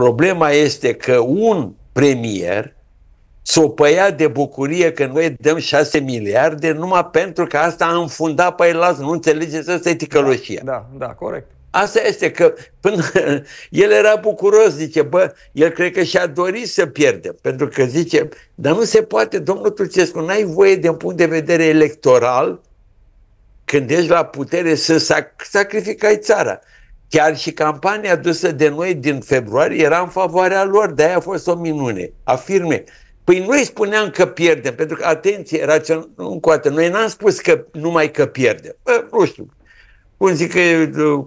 Problema este că un premier s-o păia de bucurie că noi dăm 6 miliarde numai pentru că asta a înfundat pe păi el nu înțelegeți, asta e ticăloșia. Da, da, da, corect. Asta este că până el era bucuros, zice, bă, el cred că și-a dorit să pierdem, pentru că zice, dar nu se poate, domnul Turcescu, n-ai voie de un punct de vedere electoral, când ești la putere, să sac- sacrificai țara. Chiar și campania dusă de noi din februarie era în favoarea lor, de aia a fost o minune. Afirme, Păi noi spuneam că pierdem, pentru că, atenție, rațion, nu încoate, noi n-am spus că numai că pierdem. Bă, nu știu, cum, zic,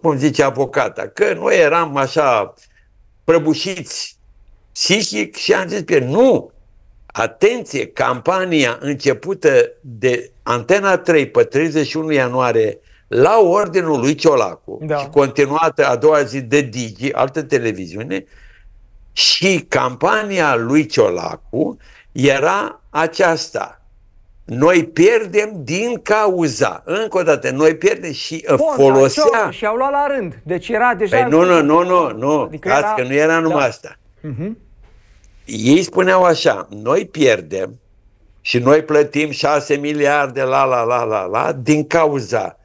cum zice avocata, că noi eram așa prăbușiți psihic și am zis, pierd. nu, atenție, campania începută de Antena 3 pe 31 ianuarie la ordinul lui Ciolacu da. și continuată a doua zi de Digi, altă televiziune, și campania lui Ciolacu era aceasta. Noi pierdem din cauza. Încă o dată, noi pierdem și Bun, folosea... Da, și au luat la rând. Deci era deja... Păi nu, nu, nu, nu, nu. Adică era... că nu era numai da. asta. Uh-huh. Ei spuneau așa, noi pierdem și noi plătim 6 miliarde, la, la, la, la, la, din cauza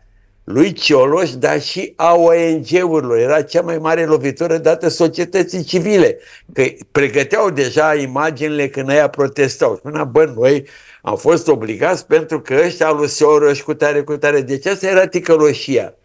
lui Cioloș, dar și a ONG-urilor. Era cea mai mare lovitură dată societății civile, că pregăteau deja imaginile când aia protestau. Spunea, bă, noi am fost obligați pentru că ăștia au luat cu tare, cu tare. Deci asta era ticăloșia.